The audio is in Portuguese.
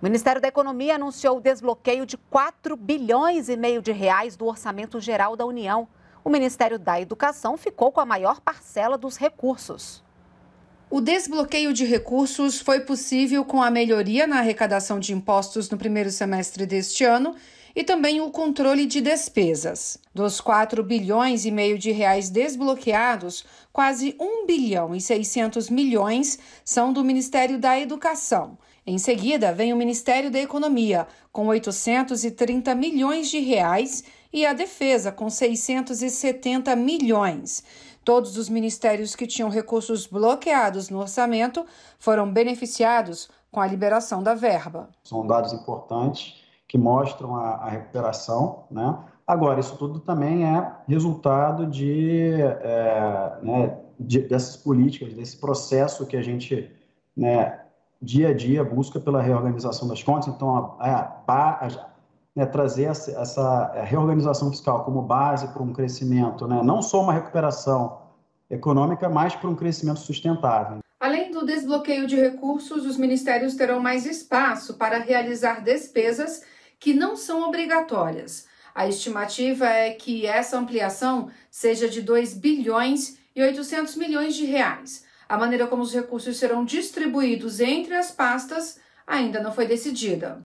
O Ministério da Economia anunciou o desbloqueio de 4 bilhões e meio de reais do Orçamento Geral da União. O Ministério da Educação ficou com a maior parcela dos recursos. O desbloqueio de recursos foi possível com a melhoria na arrecadação de impostos no primeiro semestre deste ano e também o controle de despesas. Dos 4 bilhões e meio de reais desbloqueados, quase 1 bilhão e 600 milhões são do Ministério da Educação. Em seguida, vem o Ministério da Economia, com 830 milhões de reais, e a Defesa, com 670 milhões. Todos os ministérios que tinham recursos bloqueados no orçamento foram beneficiados com a liberação da verba. São dados importantes que mostram a, a recuperação, né? Agora, isso tudo também é resultado de, é, né, de, dessas políticas, desse processo que a gente, né, dia a dia, busca pela reorganização das contas. Então, a, a, a né, trazer essa, eh, reorganização fiscal como base para um crescimento, né, não só uma recuperação econômica, mas para um crescimento sustentável. Além do desbloqueio de recursos, os ministérios terão mais espaço para realizar despesas que não são obrigatórias. A estimativa é que essa ampliação seja de 2 bilhões e 800 milhões de reais. A maneira como os recursos serão distribuídos entre as pastas ainda não foi decidida.